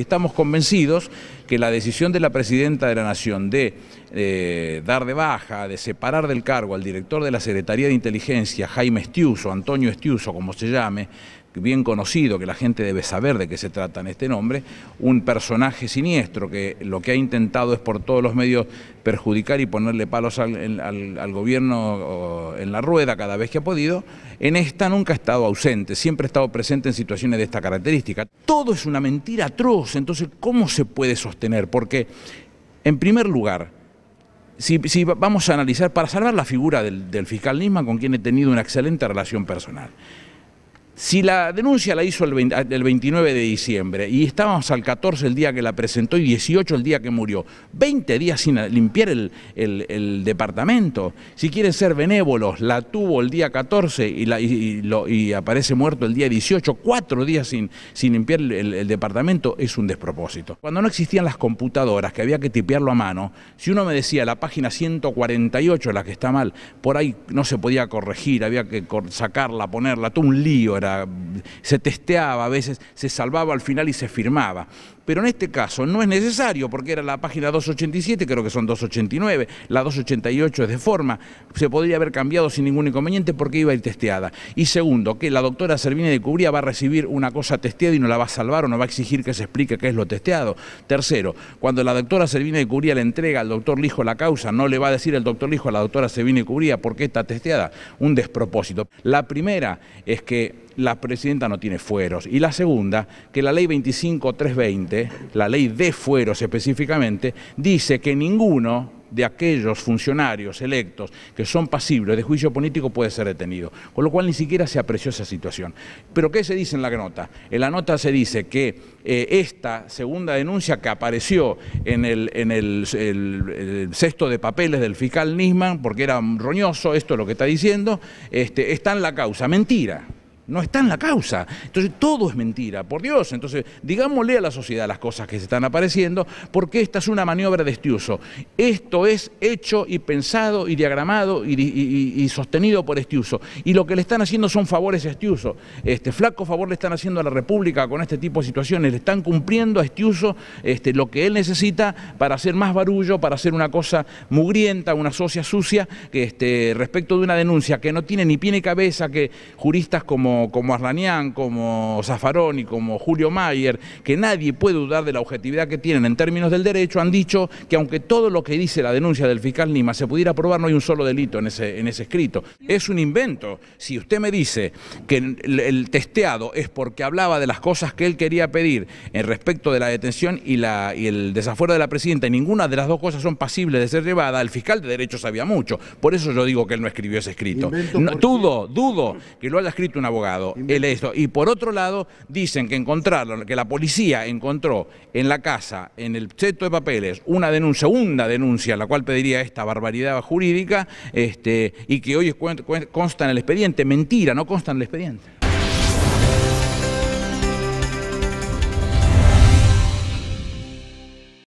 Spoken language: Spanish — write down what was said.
Estamos convencidos que la decisión de la Presidenta de la Nación de eh, dar de baja, de separar del cargo al director de la Secretaría de Inteligencia, Jaime Estiuso, Antonio Estiuso, como se llame, bien conocido, que la gente debe saber de qué se trata en este nombre, un personaje siniestro que lo que ha intentado es por todos los medios perjudicar y ponerle palos al, gobierno en la rueda cada vez que ha podido, en esta nunca ha estado ausente, siempre ha estado presente en situaciones de esta característica. Todo es una mentira atroz, entonces ¿cómo se puede sostener? Porque, en primer lugar, si, vamos a analizar, para salvar la figura del, del fiscal Nisman, con quien he tenido una excelente relación personal, si la denuncia la hizo el, 29 ah, de diciembre y estábamos al 14 el día que la presentó y 18 el día que murió, 20 días sin limpiar el, departamento, si quieren ser benévolos, la tuvo el día 14 y, aparece muerto el día 18, cuatro días sin, sin limpiar el, departamento, es un despropósito. Cuando no existían las computadoras, que había que tipearlo a mano, si uno me decía la página 148, la que está mal, por ahí no se podía corregir, había que sacarla, ponerla, todo un lío era se testeaba, a veces se salvaba al final y se firmaba. Pero en este caso no es necesario porque era la página 287, creo que son 289, la 288 es de forma, se podría haber cambiado sin ningún inconveniente porque iba a ir testeada. Y segundo, que la doctora Servini de Cubría va a recibir una cosa testeada y no la va a salvar o no va a exigir que se explique qué es lo testeado. Tercero, cuando la doctora Servina de Cubría le entrega al doctor Lijo la causa, no le va a decir el doctor Lijo a la doctora Servini de Cubría por qué está testeada. Un despropósito. La primera es que la presidenta no tiene fueros. Y la segunda, que la ley 25320, la ley de fueros específicamente, dice que ninguno de aquellos funcionarios electos que son pasibles de juicio político puede ser detenido, con lo cual ni siquiera se apreció esa situación. Pero ¿qué se dice en la nota? En la nota se dice que eh, esta segunda denuncia que apareció en, el, en cesto de papeles del fiscal Nisman, porque era roñoso, esto es lo que está diciendo, este, está en la causa. Mentira no está en la causa. Entonces todo es mentira, por Dios. Entonces digámosle a la sociedad las cosas que se están apareciendo, porque esta es una maniobra de Estiuso. Esto es hecho y pensado y diagramado y, sostenido por Estiuso. Y lo que le están haciendo son favores a Estiuso. Este flaco favor le están haciendo a la República con este tipo de situaciones. Le están cumpliendo a Estiuso este, lo que él necesita para hacer más barullo, para hacer una cosa mugrienta, una socia sucia, este, respecto de una denuncia que no tiene ni pie ni cabeza, que juristas como como, como Zafarón y como Julio Mayer, que nadie puede dudar de la objetividad que tienen en términos del derecho, han dicho que aunque todo lo que dice la denuncia del fiscal Lima se pudiera probar, no hay un solo delito en ese, en ese escrito. Es un invento. Si usted me dice que el, testeado es porque hablaba de las cosas que él quería pedir en respecto de la detención y, el desafuero de la presidenta, y ninguna de las dos cosas son pasibles de ser llevada, el fiscal de derecho sabía mucho. Por eso yo digo que él no escribió ese escrito. dudo, dudo que lo haya escrito un abogado. Y por otro lado, dicen que encontraron, que la policía encontró en la casa, en el seto de papeles, una denuncia, segunda denuncia, la cual pediría esta barbaridad jurídica, este, y que hoy consta en el expediente. Mentira, no consta en el expediente.